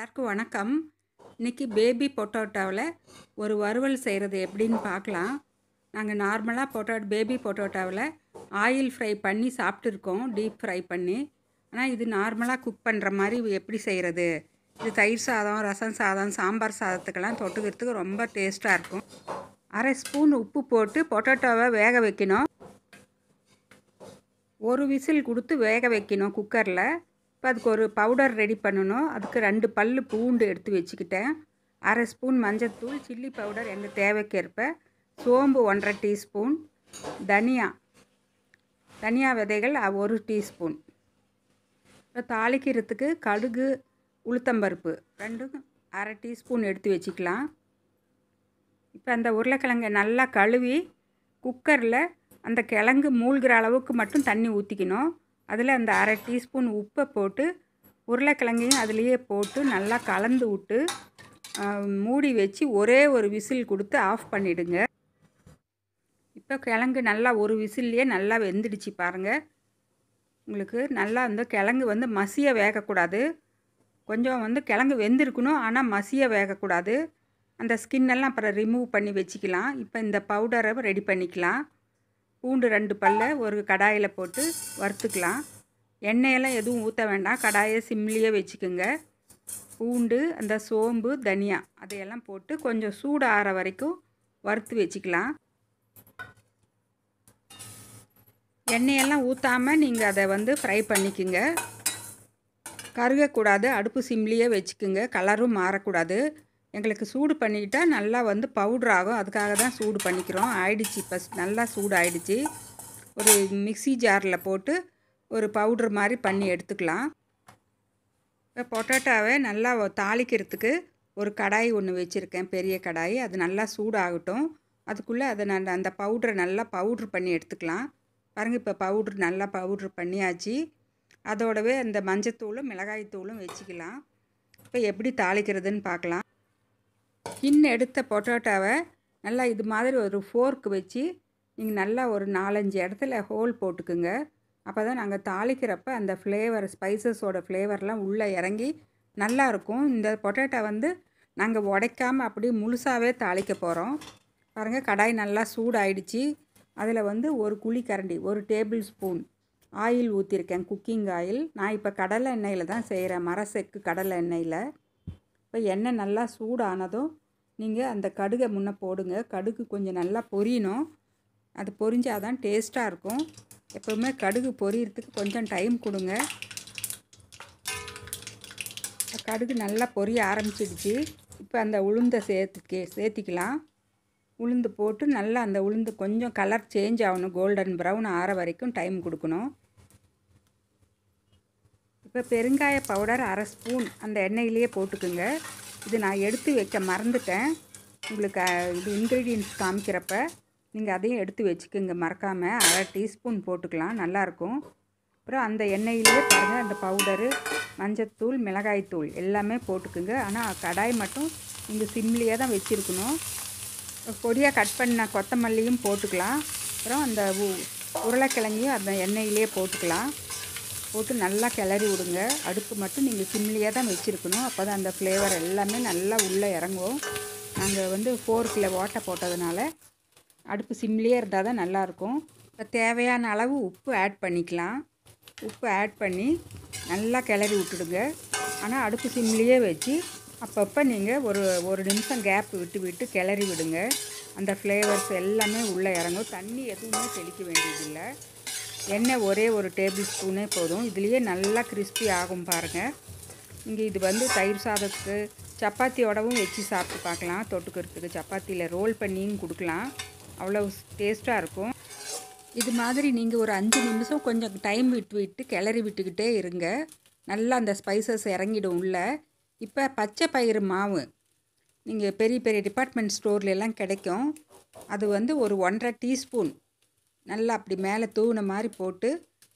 எல்லாருக்கும் வணக்கம் இன்றைக்கி பேபி பொட்டோட்டாவில் ஒரு வறுவல் செய்கிறது எப்படின்னு பார்க்கலாம் நாங்கள் நார்மலாக பொட்டோட்டோ பேபி பொட்டோட்டாவில் ஆயில் ஃப்ரை பண்ணி சாப்பிட்ருக்கோம் டீப் ஃப்ரை பண்ணி ஆனால் இது நார்மலாக குக் பண்ணுற மாதிரி எப்படி செய்கிறது இது தயிர் சாதம் ரசம் சாதம் சாம்பார் சாதத்துக்கெல்லாம் தொட்டுக்கிறதுக்கு ரொம்ப டேஸ்ட்டாக இருக்கும் அரை ஸ்பூன் உப்பு போட்டு பொட்டோட்டோவை வேக வைக்கணும் ஒரு விசில் கொடுத்து வேக வைக்கணும் குக்கரில் இப்போ அதுக்கு ஒரு பவுடர் ரெடி பண்ணணும் அதுக்கு ரெண்டு பல் பூண்டு எடுத்து வச்சுக்கிட்டேன் அரை ஸ்பூன் மஞ்சத்தூள் சில்லி பவுடர் எங்கள் தேவைக்கேற்ப சோம்பு ஒன்றரை டீஸ்பூன் தனியா தனியா விதைகள் ஒரு டீஸ்பூன் தாளிக்கிறதுக்கு கடுகு உளுத்தம்பருப்பு ரெண்டும் அரை டீஸ்பூன் எடுத்து வச்சுக்கலாம் இப்போ அந்த உருளைக்கிழங்கை நல்லா கழுவி குக்கரில் அந்த கிழங்கு மூழ்கிற அளவுக்கு மட்டும் தண்ணி ஊற்றிக்கணும் அதில் அந்த அரை டீஸ்பூன் உப்பை போட்டு உருளைக்கிழங்கையும் அதுலேயே போட்டு நல்லா கலந்து விட்டு மூடி வச்சு ஒரே ஒரு விசில் கொடுத்து ஆஃப் பண்ணிவிடுங்க இப்போ கிழங்கு நல்லா ஒரு விசில்லையே நல்லா வெந்துடுச்சு பாருங்கள் உங்களுக்கு நல்லா வந்து கிழங்கு வந்து மசியை வேகக்கூடாது கொஞ்சம் வந்து கிழங்கு வெந்திருக்கணும் ஆனால் மசியை வேகக்கூடாது அந்த ஸ்கின்னெல்லாம் அப்புறம் ரிமூவ் பண்ணி வச்சுக்கலாம் இப்போ இந்த பவுடரை ரெடி பண்ணிக்கலாம் பூண்டு ரெண்டு பல்ல ஒரு கடாயில் போட்டு வறுத்துக்கலாம் எண்ணெயெல்லாம் எதுவும் ஊற்ற வேண்டாம் கடாயை சிம்லியே வச்சுக்கோங்க பூண்டு அந்த சோம்பு தனியா அதையெல்லாம் போட்டு கொஞ்சம் சூடு ஆற வரைக்கும் வறுத்து வச்சுக்கலாம் எண்ணெயெல்லாம் ஊற்றாமல் நீங்கள் அதை வந்து ஃப்ரை பண்ணிக்கோங்க கருகக்கூடாது அடுப்பு சிம்லியே வச்சுக்கோங்க கலரும் மாறக்கூடாது எங்களுக்கு சூடு பண்ணிக்கிட்டால் நல்லா வந்து பவுட்ரு ஆகும் அதுக்காக தான் சூடு பண்ணிக்கிறோம் ஆயிடுச்சு ஃபஸ்ட் நல்லா சூடு ஆயிடுச்சு ஒரு மிக்சி ஜாரில் போட்டு ஒரு பவுட்ரு மாதிரி பண்ணி எடுத்துக்கலாம் இப்போ பொட்டாட்டாவை நல்லா தாளிக்கிறதுக்கு ஒரு கடாய் ஒன்று வச்சுருக்கேன் பெரிய கடாய் அது நல்லா சூடாகட்டும் அதுக்குள்ளே அதை நான் அந்த பவுட்ரை நல்லா பவுட்ரு பண்ணி எடுத்துக்கலாம் பாருங்கள் இப்போ பவுட்ரு நல்லா பவுட்ரு பண்ணியாச்சு அதோடவே அந்த மஞ்சத்தூளும் மிளகாய்த்தூளும் வச்சுக்கலாம் இப்போ எப்படி தாளிக்கிறதுன்னு பார்க்கலாம் கிண்ணு எடுத்த பொட்டோட்டாவை நல்லா இது மாதிரி ஒரு ஃபோர்க்கு வச்சு நீங்கள் நல்லா ஒரு நாலஞ்சு இடத்துல ஹோல் போட்டுக்குங்க அப்போ தான் நாங்கள் தாளிக்கிறப்ப அந்த ஃப்ளேவர் ஸ்பைசஸோட ஃப்ளேவர்லாம் உள்ளே இறங்கி நல்லாயிருக்கும் இந்த பொட்டேட்டோ வந்து நாங்கள் உடைக்காமல் அப்படியே முழுசாகவே தாளிக்க போகிறோம் பாருங்கள் கடாய் நல்லா சூடாயிடுச்சு அதில் வந்து ஒரு குழிக்கரண்டி ஒரு டேபிள் ஸ்பூன் ஆயில் ஊற்றிருக்கேன் குக்கிங் ஆயில் நான் இப்போ கடலை எண்ணெயில் தான் செய்கிறேன் மரசெக்கு கடலை எண்ணெயில் இப்போ எண்ணெய் நல்லா சூடானதும் நீங்கள் அந்த கடுகை முன்னே போடுங்க கடுகு கொஞ்சம் நல்லா பொரியணும் அது பொரிஞ்சால் தான் டேஸ்ட்டாக இருக்கும் எப்போவுமே கடுகு பொரியறதுக்கு கொஞ்சம் டைம் கொடுங்க கடுகு நல்லா பொரிய ஆரம்பிச்சிடுச்சு இப்போ அந்த உளுந்தை சேர்த்துக்கே சேர்த்திக்கலாம் உளுந்து போட்டு நல்லா அந்த உளுந்து கொஞ்சம் கலர் சேஞ்ச் ஆகணும் கோல்டன் ப்ரௌன் ஆற வரைக்கும் டைம் கொடுக்கணும் இப்போ பெருங்காய பவுடர் அரை ஸ்பூன் அந்த எண்ணெயிலேயே போட்டுக்குங்க இது நான் எடுத்து வைக்க மறந்துட்டேன் உங்களுக்கு இது இன்க்ரீடியன்ஸ் காமிக்கிறப்ப நீங்கள் அதையும் எடுத்து வச்சுக்கோங்க மறக்காமல் அரை டீஸ்பூன் போட்டுக்கலாம் நல்லாயிருக்கும் அப்புறம் அந்த எண்ணெயிலேயே பாருங்கள் அந்த பவுடரு மஞ்சத்தூள் மிளகாய்த்தூள் எல்லாமே போட்டுக்குங்க ஆனால் கடாய் மட்டும் நீங்கள் சிம்லேயே தான் வச்சுருக்கணும் பொடியாக கட் பண்ண கொத்தமல்லியும் போட்டுக்கலாம் அப்புறம் அந்த உருளைக்கிழங்கையும் அந்த எண்ணெயிலே போட்டுக்கலாம் போட்டு நல்லா கிளறி விடுங்க அடுப்பு மட்டும் நீங்கள் சிம்லியாக தான் வச்சுருக்கணும் அப்போ தான் அந்த ஃப்ளேவர் எல்லாமே நல்லா உள்ளே இறங்கும் நாங்கள் வந்து ஃபோர்க்கில் ஓட்டை போட்டதுனால அடுப்பு சிம்லியாக இருந்தால் தான் நல்லாயிருக்கும் இப்போ தேவையான அளவு உப்பு ஆட் பண்ணிக்கலாம் உப்பு ஆட் பண்ணி நல்லா கிளறி விட்டுடுங்க ஆனால் அடுப்பு சிம்லியே வச்சு அப்பப்போ நீங்கள் ஒரு ஒரு நிமிஷம் கேப் விட்டு விட்டு கிளறி விடுங்க அந்த ஃப்ளேவர்ஸ் எல்லாமே உள்ளே இறங்கும் தண்ணி எதுவுமே தெளிக்க வேண்டியதில்லை எண்ணெய் ஒரே ஒரு டேபிள் ஸ்பூனே போதும் இதுலேயே நல்லா கிறிஸ்பி ஆகும் பாருங்கள் இங்கே இது வந்து தயிர் சாதத்துக்கு சப்பாத்தியோடவும் வச்சு சாப்பிட்டு பார்க்கலாம் தொட்டுக்கிறதுக்கு சப்பாத்தியில் ரோல் பண்ணியும் கொடுக்கலாம் அவ்வளோ டேஸ்ட்டாக இருக்கும் இது மாதிரி நீங்கள் ஒரு அஞ்சு நிமிஷம் கொஞ்சம் டைம் விட்டு விட்டு கிளறி விட்டுக்கிட்டே இருங்க நல்லா அந்த ஸ்பைசஸ் இறங்கிடும் உள்ளே இப்போ பச்சை பயிறு மாவு நீங்கள் பெரிய பெரிய டிபார்ட்மெண்ட் ஸ்டோர்லெலாம் கிடைக்கும் அது வந்து ஒரு ஒன்றரை டீஸ்பூன் நல்லா அப்படி மேலே தூவின மாதிரி போட்டு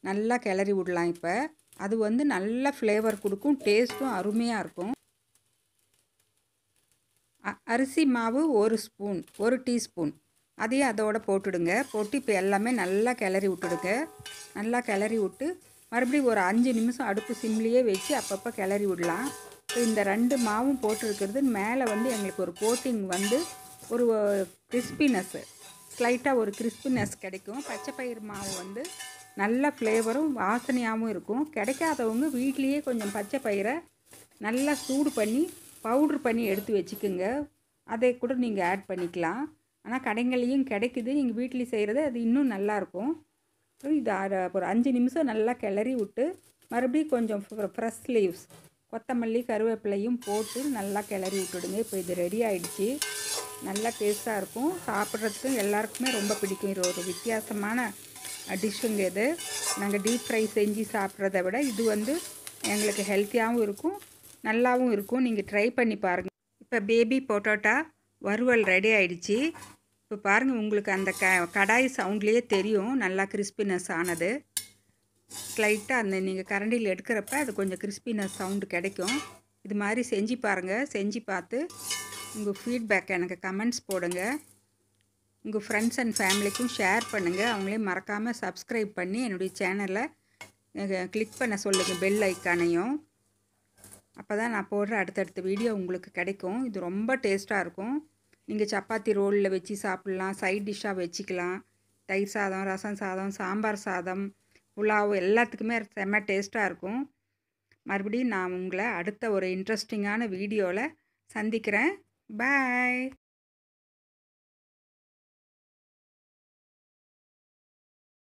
நல்லா கிளறி விடலாம் இப்போ அது வந்து நல்ல ஃப்ளேவர் கொடுக்கும் டேஸ்ட்டும் அருமையாக இருக்கும் அரிசி மாவு ஒரு ஸ்பூன் ஒரு டீஸ்பூன் அதையும் அதோட போட்டுடுங்க போட்டு இப்போ எல்லாமே நல்லா கிளறி விட்டுடுங்க நல்லா கிளறி விட்டு மறுபடியும் ஒரு அஞ்சு நிமிஷம் அடுப்பு சிம்லேயே வச்சு அப்பப்போ கிளறி விடலாம் இந்த ரெண்டு மாவும் போட்டிருக்கிறது மேலே வந்து எங்களுக்கு ஒரு கோட்டிங் வந்து ஒரு கிறிஸ்பினஸ்ஸு ஸ்லைட்டாக ஒரு கிறிஸ்பினஸ் கிடைக்கும் பச்சை பயிர் மாவு வந்து நல்ல ஃப்ளேவரும் வாசனையாகவும் இருக்கும் கிடைக்காதவங்க வீட்லேயே கொஞ்சம் பச்சை பயிரை நல்லா சூடு பண்ணி பவுட்ரு பண்ணி எடுத்து வச்சுக்கோங்க அதை கூட நீங்கள் ஆட் பண்ணிக்கலாம் ஆனால் கடைங்கள்லேயும் கிடைக்குது நீங்கள் வீட்லேயும் செய்கிறது அது இன்னும் நல்லாயிருக்கும் இது ஒரு அஞ்சு நிமிஷம் நல்லா கிளறி விட்டு மறுபடியும் கொஞ்சம் ஃப்ரெஷ் லீவ்ஸ் கொத்தமல்லி கருவேப்பிலையும் போட்டு நல்லா கிளறி விட்டுடுங்க இப்போ இது ரெடி ஆகிடுச்சி நல்லா டேஸ்ட்டாக இருக்கும் சாப்பிட்றதுக்கும் எல்லாருக்குமே ரொம்ப பிடிக்கும் இது ஒரு வித்தியாசமான டிஷ்ஷுங்க இது நாங்கள் டீப் ஃப்ரை செஞ்சு சாப்பிட்றத விட இது வந்து எங்களுக்கு ஹெல்த்தியாகவும் இருக்கும் நல்லாவும் இருக்கும் நீங்கள் ட்ரை பண்ணி பாருங்கள் இப்போ பேபி பொட்டோட்டா வறுவல் ரெடி ஆகிடுச்சி இப்போ பாருங்கள் உங்களுக்கு அந்த க கடாய் சவுண்ட்லேயே தெரியும் நல்லா கிறிஸ்பினஸ் ஆனது ஸ்லைட்டாக அந்த நீங்கள் கரண்டியில் எடுக்கிறப்ப அது கொஞ்சம் கிறிஸ்பினஸ் சவுண்டு கிடைக்கும் இது மாதிரி செஞ்சு பாருங்கள் செஞ்சு பார்த்து உங்கள் ஃபீட்பேக் எனக்கு கமெண்ட்ஸ் போடுங்க உங்கள் ஃப்ரெண்ட்ஸ் அண்ட் ஃபேமிலிக்கும் ஷேர் பண்ணுங்கள் அவங்களையும் மறக்காமல் சப்ஸ்கிரைப் பண்ணி என்னுடைய சேனலை கிளிக் பண்ண சொல்லுங்கள் பெல் ஐக்கானையும் அப்போ தான் நான் போடுற அடுத்தடுத்த வீடியோ உங்களுக்கு கிடைக்கும் இது ரொம்ப டேஸ்ட்டாக இருக்கும் நீங்கள் சப்பாத்தி ரோலில் வச்சு சாப்பிட்லாம் சைட் டிஷ்ஷாக வச்சுக்கலாம் தயிர் சாதம் ரசம் சாதம் சாம்பார் சாதம் புலாவ் எல்லாத்துக்குமே செம்ம டேஸ்ட்டாக இருக்கும் மறுபடியும் நான் உங்களை அடுத்த ஒரு இன்ட்ரெஸ்டிங்கான வீடியோவில் சந்திக்கிறேன் பாய்